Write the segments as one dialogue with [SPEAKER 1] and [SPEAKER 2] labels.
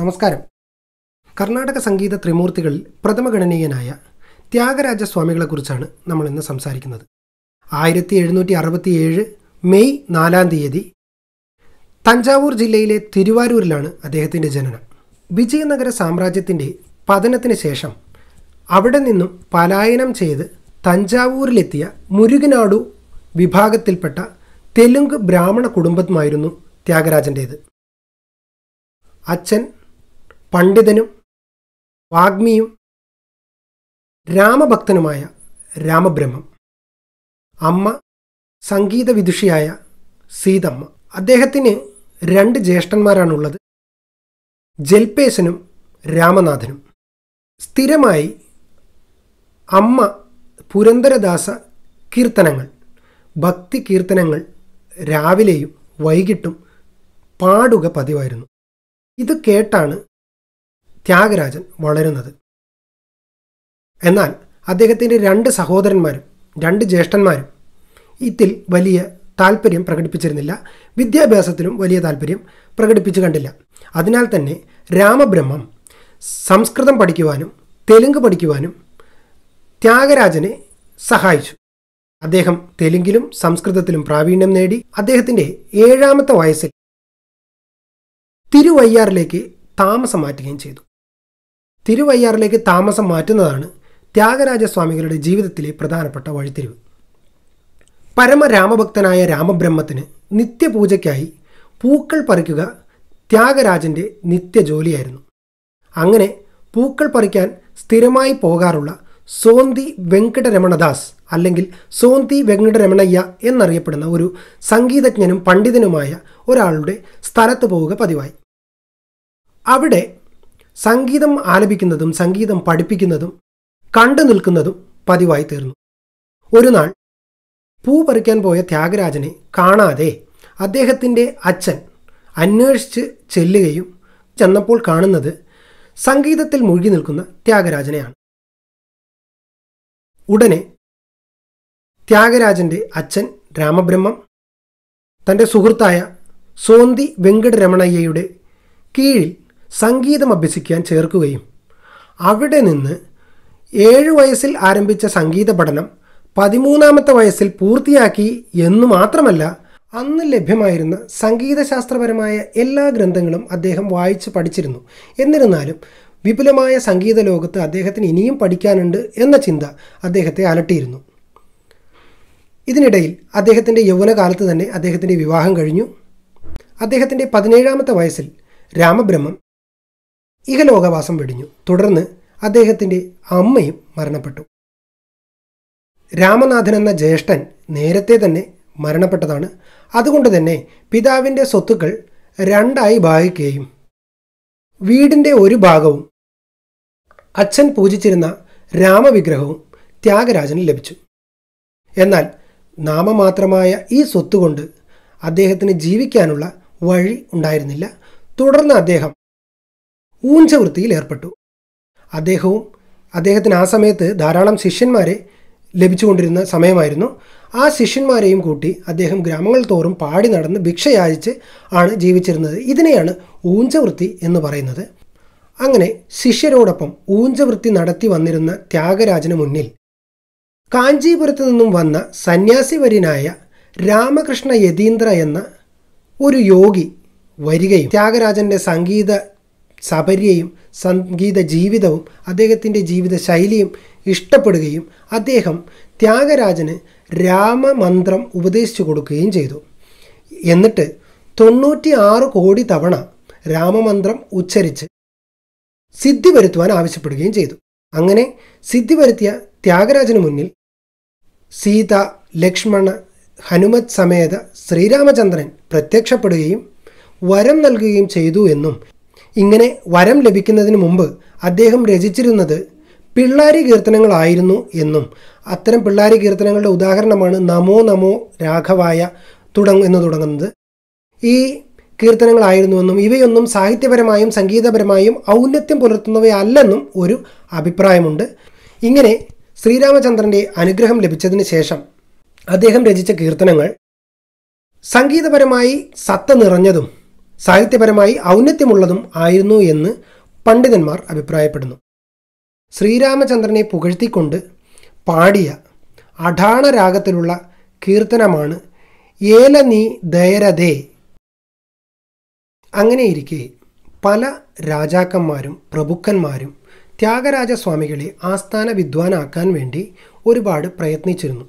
[SPEAKER 1] നമസ്കാരം കർണാടക സംഗീത ത്രിമൂർത്തികളിൽ പ്രഥമഗണനീയനായ ത്യാഗരാജ സ്വാമികളെക്കുറിച്ചാണ് നമ്മൾ ഇന്ന് സംസാരിക്കുന്നത് ആയിരത്തി എഴുന്നൂറ്റി അറുപത്തിയേഴ് മെയ് നാലാം തീയതി തഞ്ചാവൂർ ജില്ലയിലെ തിരുവാരൂരിലാണ് അദ്ദേഹത്തിൻ്റെ ജനനം വിജയനഗര സാമ്രാജ്യത്തിൻ്റെ പതനത്തിന് ശേഷം അവിടെ നിന്നും പലായനം ചെയ്ത് തഞ്ചാവൂരിലെത്തിയ മുരുകനാടു വിഭാഗത്തിൽപ്പെട്ട തെലുങ്ക് ബ്രാഹ്മണ കുടുംബമായിരുന്നു ത്യാഗരാജൻ്റേത് അച്ഛൻ പണ്ഡിതനും വാഗ്മിയും രാമഭക്തനുമായ രാമബ്രഹ്മം അമ്മ സംഗീത വിദുഷിയായ സീതമ്മ അദ്ദേഹത്തിന് രണ്ട് ജ്യേഷ്ഠന്മാരാണുള്ളത് ജൽപേശനും രാമനാഥനും സ്ഥിരമായി അമ്മ പുരന്തരദാസ കീർത്തനങ്ങൾ ഭക്തി കീർത്തനങ്ങൾ രാവിലെയും വൈകിട്ടും പാടുക പതിവായിരുന്നു ഇത് കേട്ടാണ് ത്യാഗരാജൻ വളരുന്നത് എന്നാൽ അദ്ദേഹത്തിൻ്റെ രണ്ട് സഹോദരന്മാരും രണ്ട് ജ്യേഷ്ഠന്മാരും ഇതിൽ വലിയ താല്പര്യം പ്രകടിപ്പിച്ചിരുന്നില്ല വിദ്യാഭ്യാസത്തിലും വലിയ താല്പര്യം പ്രകടിപ്പിച്ചു കണ്ടില്ല അതിനാൽ തന്നെ രാമബ്രഹ്മം സംസ്കൃതം പഠിക്കുവാനും തെലുങ്ക് പഠിക്കുവാനും ത്യാഗരാജനെ സഹായിച്ചു അദ്ദേഹം തെലുങ്കിലും സംസ്കൃതത്തിലും പ്രാവീണ്യം നേടി അദ്ദേഹത്തിൻ്റെ ഏഴാമത്തെ വയസ്സിൽ തിരുവയ്യാറിലേക്ക് താമസം മാറ്റുകയും ചെയ്തു തിരുവയ്യാറിലേക്ക് താമസം മാറ്റുന്നതാണ് ത്യാഗരാജസ്വാമികളുടെ ജീവിതത്തിലെ പ്രധാനപ്പെട്ട വഴിത്തിരിവ് പരമരാമഭക്തനായ രാമബ്രഹ്മത്തിന് നിത്യപൂജയ്ക്കായി പൂക്കൾ പറിക്കുക ത്യാഗരാജൻ്റെ നിത്യജോലിയായിരുന്നു അങ്ങനെ പൂക്കൾ പറിക്കാൻ സ്ഥിരമായി പോകാറുള്ള സോന്തി വെങ്കടരമണദാസ് അല്ലെങ്കിൽ സോന്തി വെങ്കടരമണയ്യ എന്നറിയപ്പെടുന്ന ഒരു സംഗീതജ്ഞനും പണ്ഡിതനുമായ ഒരാളുടെ സ്ഥലത്ത് പോവുക പതിവായി അവിടെ സംഗീതം ആലപിക്കുന്നതും സംഗീതം പഠിപ്പിക്കുന്നതും കണ്ടു നിൽക്കുന്നതും പതിവായി തീർന്നു ഒരു നാൾ പൂ പറിക്കാൻ പോയ ത്യാഗരാജനെ കാണാതെ അദ്ദേഹത്തിൻ്റെ അച്ഛൻ അന്വേഷിച്ച് ചെല്ലുകയും ചെന്നപ്പോൾ കാണുന്നത് സംഗീതത്തിൽ മുഴുകി നിൽക്കുന്ന ത്യാഗരാജനെയാണ് ഉടനെ ത്യാഗരാജൻ്റെ അച്ഛൻ രാമബ്രഹ്മം തൻ്റെ സുഹൃത്തായ സോന്തി വെങ്കടരമണയ്യയുടെ കീഴിൽ സംഗീതം അഭ്യസിക്കാൻ ചേർക്കുകയും അവിടെ നിന്ന് ഏഴ് വയസ്സിൽ ആരംഭിച്ച സംഗീത പഠനം പതിമൂന്നാമത്തെ വയസ്സിൽ പൂർത്തിയാക്കി എന്നു മാത്രമല്ല അന്ന് ലഭ്യമായിരുന്ന സംഗീതശാസ്ത്രപരമായ എല്ലാ ഗ്രന്ഥങ്ങളും അദ്ദേഹം വായിച്ച് പഠിച്ചിരുന്നു എന്നിരുന്നാലും വിപുലമായ സംഗീത ലോകത്ത് അദ്ദേഹത്തിന് ഇനിയും പഠിക്കാനുണ്ട് എന്ന ചിന്ത അദ്ദേഹത്തെ അലട്ടിയിരുന്നു ഇതിനിടയിൽ അദ്ദേഹത്തിൻ്റെ യൗവനകാലത്ത് തന്നെ അദ്ദേഹത്തിൻ്റെ വിവാഹം കഴിഞ്ഞു അദ്ദേഹത്തിൻ്റെ പതിനേഴാമത്തെ വയസ്സിൽ രാമബ്രഹ്മം ഇഹലോകവാസം വെടിഞ്ഞു തുടർന്ന് അദ്ദേഹത്തിൻ്റെ അമ്മയും മരണപ്പെട്ടു രാമനാഥൻ എന്ന ജ്യേഷ്ഠൻ നേരത്തെ തന്നെ മരണപ്പെട്ടതാണ് അതുകൊണ്ട് തന്നെ പിതാവിൻ്റെ സ്വത്തുക്കൾ രണ്ടായി ഭാഗിക്കുകയും വീടിൻ്റെ ഒരു ഭാഗവും അച്ഛൻ പൂജിച്ചിരുന്ന രാമവിഗ്രഹവും ത്യാഗരാജന് ലഭിച്ചു എന്നാൽ നാമമാത്രമായ ഈ സ്വത്തുകൊണ്ട് അദ്ദേഹത്തിന് ജീവിക്കാനുള്ള വഴി ഉണ്ടായിരുന്നില്ല തുടർന്ന് അദ്ദേഹം ഊഞ്ചവൃത്തിയിൽ ഏർപ്പെട്ടു അദ്ദേഹവും അദ്ദേഹത്തിന് ആ സമയത്ത് ധാരാളം ശിഷ്യന്മാരെ ലഭിച്ചുകൊണ്ടിരുന്ന സമയമായിരുന്നു ആ ശിഷ്യന്മാരെയും കൂട്ടി അദ്ദേഹം ഗ്രാമങ്ങൾ തോറും പാടി നടന്ന് ഭിക്ഷയാചിച്ച് ആണ് ജീവിച്ചിരുന്നത് ഇതിനെയാണ് ഊഞ്ചവൃത്തി എന്ന് പറയുന്നത് അങ്ങനെ ശിഷ്യരോടൊപ്പം ഊഞ്ചവൃത്തി നടത്തി വന്നിരുന്ന ത്യാഗരാജന് മുന്നിൽ കാഞ്ചീപുരത്ത് നിന്നും വന്ന സന്യാസിവര്യനായ രാമകൃഷ്ണ യതീന്ദ്ര എന്ന ഒരു യോഗി വരികയും ത്യാഗരാജൻ്റെ സംഗീത സബര്യയും സംഗീത ജീവിതവും അദ്ദേഹത്തിൻ്റെ ജീവിത ശൈലിയും ഇഷ്ടപ്പെടുകയും അദ്ദേഹം ത്യാഗരാജന് രാമമന്ത്രം ഉപദേശിച്ചു കൊടുക്കുകയും ചെയ്തു എന്നിട്ട് തൊണ്ണൂറ്റി ആറ് കോടി തവണ രാമമന്ത്രം ഉച്ചരിച്ച് സിദ്ധി വരുത്തുവാൻ ആവശ്യപ്പെടുകയും ചെയ്തു അങ്ങനെ സിദ്ധി വരുത്തിയ ത്യാഗരാജന് മുന്നിൽ സീത ലക്ഷ്മണ ഹനുമത് സമേത ശ്രീരാമചന്ദ്രൻ പ്രത്യക്ഷപ്പെടുകയും വരം നൽകുകയും ചെയ്തു എന്നും ഇങ്ങനെ വരം ലഭിക്കുന്നതിന് മുമ്പ് അദ്ദേഹം രചിച്ചിരുന്നത് പിള്ളാരി കീർത്തനങ്ങളായിരുന്നു എന്നും അത്തരം പിള്ളാരി കീർത്തനങ്ങളുടെ ഉദാഹരണമാണ് നമോ നമോ രാഘവായ തുടങ്ങും എന്ന് തുടങ്ങുന്നത് ഈ കീർത്തനങ്ങളായിരുന്നുവെന്നും ഇവയൊന്നും സാഹിത്യപരമായും സംഗീതപരമായും ഔന്നത്യം പുലർത്തുന്നവയല്ലെന്നും ഒരു അഭിപ്രായമുണ്ട് ഇങ്ങനെ ശ്രീരാമചന്ദ്രൻ്റെ അനുഗ്രഹം ലഭിച്ചതിന് ശേഷം അദ്ദേഹം രചിച്ച കീർത്തനങ്ങൾ സംഗീതപരമായി സത്ത നിറഞ്ഞതും സാഹിത്യപരമായി ഔന്നത്യമുള്ളതും ആയിരുന്നു എന്ന് പണ്ഡിതന്മാർ അഭിപ്രായപ്പെടുന്നു ശ്രീരാമചന്ദ്രനെ പുകഴ്ത്തിക്കൊണ്ട് പാടിയ അഠാണ രാഗത്തിലുള്ള കീർത്തനമാണ് ഏല നീ ദയരതേ അങ്ങനെയിരിക്കെ പല രാജാക്കന്മാരും പ്രഭുക്കന്മാരും ത്യാഗരാജസ്വാമികളെ ആസ്ഥാന വിദ്വാനാക്കാൻ വേണ്ടി ഒരുപാട് പ്രയത്നിച്ചിരുന്നു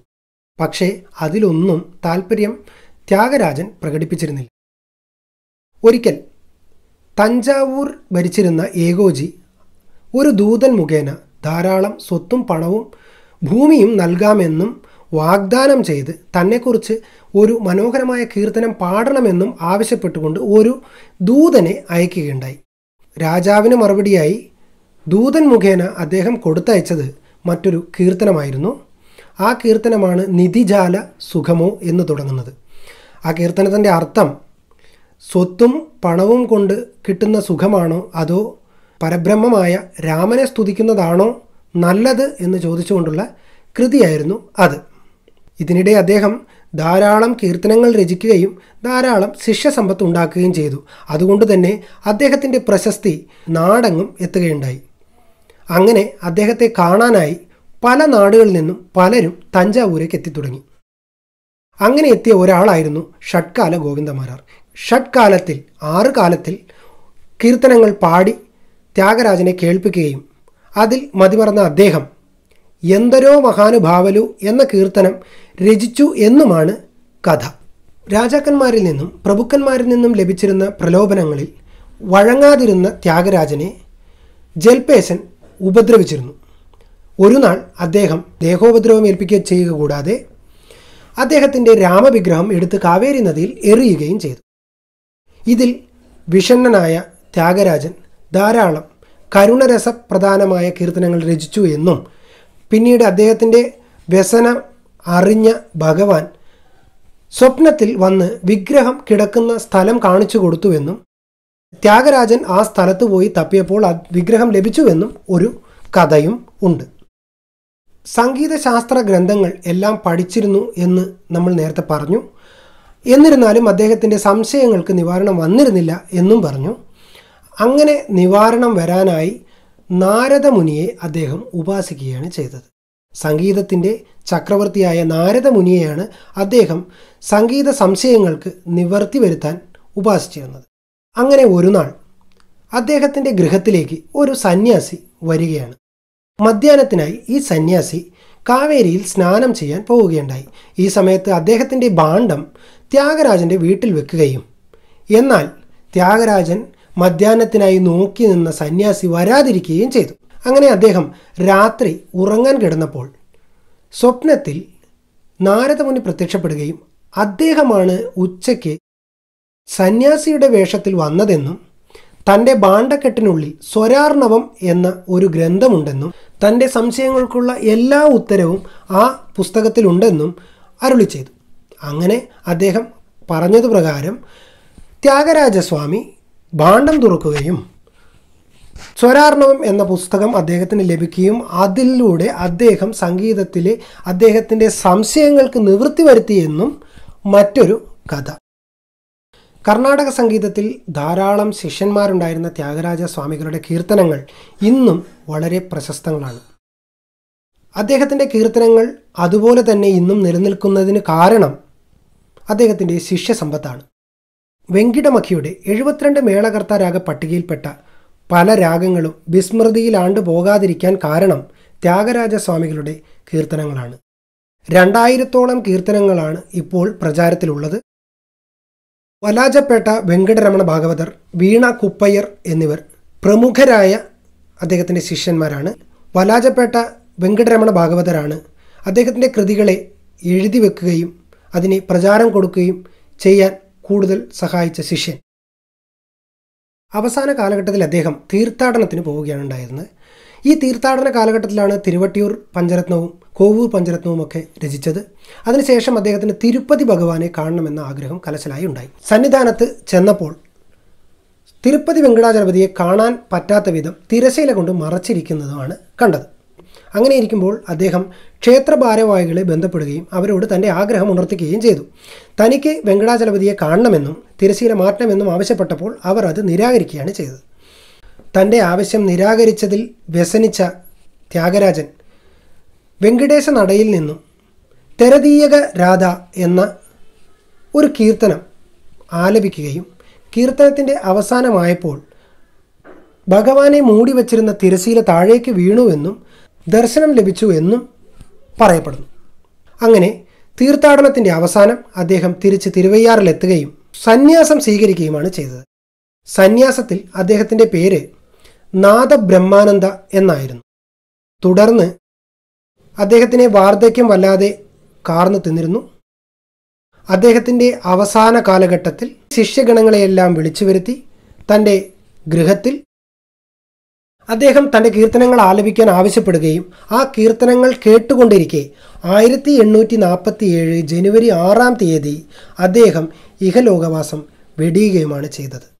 [SPEAKER 1] പക്ഷേ അതിലൊന്നും താൽപ്പര്യം ത്യാഗരാജൻ പ്രകടിപ്പിച്ചിരുന്നില്ല ഒരിക്കൽ തഞ്ചാവൂർ ഭരിച്ചിരുന്ന ഏകോജി ഒരു ദൂതൻ മുഖേന ധാരാളം സ്വത്തും പണവും ഭൂമിയും നൽകാമെന്നും വാഗ്ദാനം ചെയ്ത് തന്നെക്കുറിച്ച് ഒരു മനോഹരമായ കീർത്തനം പാടണമെന്നും ആവശ്യപ്പെട്ടുകൊണ്ട് ഒരു ദൂതനെ അയക്കുകയുണ്ടായി രാജാവിന് മറുപടിയായി ദൂതൻ മുഖേന അദ്ദേഹം കൊടുത്തയച്ചത് മറ്റൊരു കീർത്തനമായിരുന്നു ആ കീർത്തനമാണ് നിധിജാല സുഖമോ എന്ന് തുടങ്ങുന്നത് ആ കീർത്തനത്തിൻ്റെ അർത്ഥം സ്വത്തും പണവും കൊണ്ട് കിട്ടുന്ന സുഖമാണോ അതോ പരബ്രഹ്മമായ രാമനെ സ്തുതിക്കുന്നതാണോ നല്ലത് എന്ന് ചോദിച്ചുകൊണ്ടുള്ള കൃതിയായിരുന്നു അത് ഇതിനിടെ അദ്ദേഹം ധാരാളം കീർത്തനങ്ങൾ രചിക്കുകയും ധാരാളം ശിഷ്യസമ്പത്ത് ഉണ്ടാക്കുകയും ചെയ്തു അതുകൊണ്ട് തന്നെ അദ്ദേഹത്തിൻ്റെ പ്രശസ്തി നാടെങ്ങും എത്തുകയുണ്ടായി അങ്ങനെ അദ്ദേഹത്തെ കാണാനായി പല നാടുകളിൽ നിന്നും പലരും തഞ്ചാവൂരേക്ക് എത്തിത്തുടങ്ങി അങ്ങനെ എത്തിയ ഒരാളായിരുന്നു ഷഡ്കാല ഗോവിന്ദമാരാർ ഷഡ്കാലത്തിൽ ആറ് കാലത്തിൽ കീർത്തനങ്ങൾ പാടി ത്യാഗരാജനെ കേൾപ്പിക്കുകയും അതിൽ മതിമറന്ന അദ്ദേഹം എന്തരോ മഹാനുഭാവലു എന്ന കീർത്തനം രചിച്ചു എന്നുമാണ് കഥ രാജാക്കന്മാരിൽ നിന്നും പ്രഭുക്കന്മാരിൽ നിന്നും ലഭിച്ചിരുന്ന പ്രലോഭനങ്ങളിൽ വഴങ്ങാതിരുന്ന ത്യാഗരാജനെ ജൽപേശൻ ഉപദ്രവിച്ചിരുന്നു ഒരു നാൾ അദ്ദേഹം ദേഹോപദ്രവം ഏൽപ്പിക്കുക ചെയ്യുക കൂടാതെ അദ്ദേഹത്തിൻ്റെ രാമവിഗ്രഹം എടുത്ത് കാവേരി നദിയിൽ എറിയുകയും ചെയ്തു ഇതിൽ വിഷണ്ണനായ ത്യാഗരാജൻ ധാരാളം കരുണരസപ്രധാനമായ കീർത്തനങ്ങൾ രചിച്ചു എന്നും പിന്നീട് അദ്ദേഹത്തിൻ്റെ വ്യസനം അറിഞ്ഞ ഭഗവാൻ സ്വപ്നത്തിൽ വന്ന് വിഗ്രഹം കിടക്കുന്ന സ്ഥലം കാണിച്ചു കൊടുത്തുവെന്നും ത്യാഗരാജൻ ആ സ്ഥലത്ത് പോയി തപ്പിയപ്പോൾ ആ വിഗ്രഹം ലഭിച്ചുവെന്നും ഒരു കഥയും ഉണ്ട് സംഗീതശാസ്ത്ര ഗ്രന്ഥങ്ങൾ എല്ലാം പഠിച്ചിരുന്നു എന്ന് നമ്മൾ നേരത്തെ പറഞ്ഞു എന്നിരുന്നാലും അദ്ദേഹത്തിൻ്റെ സംശയങ്ങൾക്ക് നിവാരണം വന്നിരുന്നില്ല എന്നും പറഞ്ഞു അങ്ങനെ നിവാരണം വരാനായി നാരദമുനിയെ അദ്ദേഹം ഉപാസിക്കുകയാണ് ചെയ്തത് സംഗീതത്തിൻ്റെ ചക്രവർത്തിയായ നാരദമുനിയെയാണ് അദ്ദേഹം സംഗീത സംശയങ്ങൾക്ക് നിവർത്തി വരുത്താൻ ഉപാസിച്ചിരുന്നത് അങ്ങനെ ഒരു നാൾ അദ്ദേഹത്തിൻ്റെ ഗൃഹത്തിലേക്ക് ഒരു സന്യാസി വരികയാണ് മധ്യാഹ്നത്തിനായി ഈ സന്യാസി കാവേരിയിൽ സ്നാനം ചെയ്യാൻ പോവുകയുണ്ടായി ഈ സമയത്ത് അദ്ദേഹത്തിൻ്റെ ഭാണ്ഡം ത്യാഗരാജൻ്റെ വീട്ടിൽ വെക്കുകയും എന്നാൽ ത്യാഗരാജൻ മധ്യാഹ്നത്തിനായി നോക്കി നിന്ന സന്യാസി വരാതിരിക്കുകയും ചെയ്തു അങ്ങനെ അദ്ദേഹം രാത്രി ഉറങ്ങാൻ കിടന്നപ്പോൾ സ്വപ്നത്തിൽ നാരദമുനി പ്രത്യക്ഷപ്പെടുകയും അദ്ദേഹമാണ് ഉച്ചയ്ക്ക് സന്യാസിയുടെ വേഷത്തിൽ വന്നതെന്നും തൻ്റെ ബാണ്ടക്കെട്ടിനുള്ളിൽ സ്വരാർണവം എന്ന ഒരു ഗ്രന്ഥമുണ്ടെന്നും തൻ്റെ സംശയങ്ങൾക്കുള്ള എല്ലാ ഉത്തരവും ആ പുസ്തകത്തിലുണ്ടെന്നും അരുളി ചെയ്തു അങ്ങനെ അദ്ദേഹം പറഞ്ഞത് പ്രകാരം ത്യാഗരാജസ്വാമി ഭാണ്ഡം തുറക്കുകയും സ്വരാർണവം എന്ന പുസ്തകം അദ്ദേഹത്തിന് ലഭിക്കുകയും അതിലൂടെ അദ്ദേഹം സംഗീതത്തിലെ അദ്ദേഹത്തിൻ്റെ സംശയങ്ങൾക്ക് നിവൃത്തി വരുത്തിയെന്നും മറ്റൊരു കഥ കർണാടക സംഗീതത്തിൽ ധാരാളം ശിഷ്യന്മാരുണ്ടായിരുന്ന ത്യാഗരാജ സ്വാമികളുടെ കീർത്തനങ്ങൾ ഇന്നും വളരെ പ്രശസ്തങ്ങളാണ് അദ്ദേഹത്തിൻ്റെ കീർത്തനങ്ങൾ അതുപോലെ തന്നെ ഇന്നും നിലനിൽക്കുന്നതിന് കാരണം അദ്ദേഹത്തിൻ്റെ ശിഷ്യസമ്പത്താണ് വെങ്കിടമഖിയുടെ എഴുപത്തിരണ്ട് മേളകർത്താരാഗ പട്ടികയിൽപ്പെട്ട പല രാഗങ്ങളും വിസ്മൃതിയിലാണ്ടു പോകാതിരിക്കാൻ കാരണം ത്യാഗരാജസ്വാമികളുടെ കീർത്തനങ്ങളാണ് രണ്ടായിരത്തോളം കീർത്തനങ്ങളാണ് ഇപ്പോൾ പ്രചാരത്തിലുള്ളത് വലാജപ്പേട്ട വെങ്കടരമണ ഭാഗവതർ വീണ കുപ്പയ്യർ എന്നിവർ പ്രമുഖരായ അദ്ദേഹത്തിൻ്റെ ശിഷ്യന്മാരാണ് വലാജപ്പേട്ട വെങ്കടരമണ ഭാഗവതരാണ് അദ്ദേഹത്തിൻ്റെ കൃതികളെ എഴുതി വെക്കുകയും അതിന് പ്രചാരം കൊടുക്കുകയും ചെയ്യാൻ കൂടുതൽ സഹായിച്ച ശിഷ്യൻ അവസാന കാലഘട്ടത്തിൽ അദ്ദേഹം തീർത്ഥാടനത്തിന് പോവുകയാണ് ഉണ്ടായിരുന്നത് ഈ തീർത്ഥാടന കാലഘട്ടത്തിലാണ് തിരുവട്ടിയൂർ പഞ്ചരത്നവും കോവൂർ പഞ്ചരത്നവും ഒക്കെ രചിച്ചത് അതിനുശേഷം അദ്ദേഹത്തിന് തിരുപ്പതി ഭഗവാനെ കാണണമെന്ന ആഗ്രഹം കലശലായി ഉണ്ടായി സന്നിധാനത്ത് ചെന്നപ്പോൾ തിരുപ്പതി വെങ്കടാചലപതിയെ കാണാൻ പറ്റാത്ത വിധം തിരശീല കൊണ്ട് മറച്ചിരിക്കുന്നതുമാണ് കണ്ടത് അങ്ങനെ ഇരിക്കുമ്പോൾ അദ്ദേഹം ക്ഷേത്ര ഭാരവാഹികളെ ബന്ധപ്പെടുകയും അവരോട് തൻ്റെ ആഗ്രഹം ഉണർത്തിക്കുകയും ചെയ്തു തനിക്ക് വെങ്കടാചലപതിയെ കാണണമെന്നും തിരശീല മാറ്റണമെന്നും ആവശ്യപ്പെട്ടപ്പോൾ അവർ അത് നിരാകരിക്കുകയാണ് ചെയ്തത് തൻ്റെ ആവശ്യം നിരാകരിച്ചതിൽ വ്യസനിച്ച ത്യാഗരാജൻ വെങ്കടേശ നടയിൽ നിന്നും തെരതീയക രാധ എന്ന ഒരു കീർത്തനം ആലപിക്കുകയും കീർത്തനത്തിൻ്റെ അവസാനമായപ്പോൾ ഭഗവാനെ മൂടി വച്ചിരുന്ന തിരശീല താഴേക്ക് വീണുവെന്നും ദർശനം ലഭിച്ചു എന്നും പറയപ്പെടുന്നു അങ്ങനെ തീർത്ഥാടനത്തിൻ്റെ അവസാനം അദ്ദേഹം തിരിച്ച് തിരുവയ്യാറിലെത്തുകയും സന്യാസം സ്വീകരിക്കുകയുമാണ് ചെയ്തത് സന്യാസത്തിൽ അദ്ദേഹത്തിൻ്റെ പേര് നാദബ്രഹ്മാനന്ദ എന്നായിരുന്നു തുടർന്ന് അദ്ദേഹത്തിനെ വാർദ്ധക്യം വല്ലാതെ കാർന്നു തിന്നിരുന്നു അദ്ദേഹത്തിൻ്റെ അവസാന കാലഘട്ടത്തിൽ ശിഷ്യഗണങ്ങളെയെല്ലാം വിളിച്ചു വരുത്തി തൻ്റെ ഗൃഹത്തിൽ അദ്ദേഹം തൻ്റെ കീർത്തനങ്ങൾ ആലപിക്കാൻ ആവശ്യപ്പെടുകയും ആ കീർത്തനങ്ങൾ കേട്ടുകൊണ്ടിരിക്കെ ആയിരത്തി എണ്ണൂറ്റി നാൽപ്പത്തി ഏഴ് ജനുവരി ആറാം തീയതി അദ്ദേഹം ഇഹലോകവാസം വെടിയുകയുമാണ് ചെയ്തത്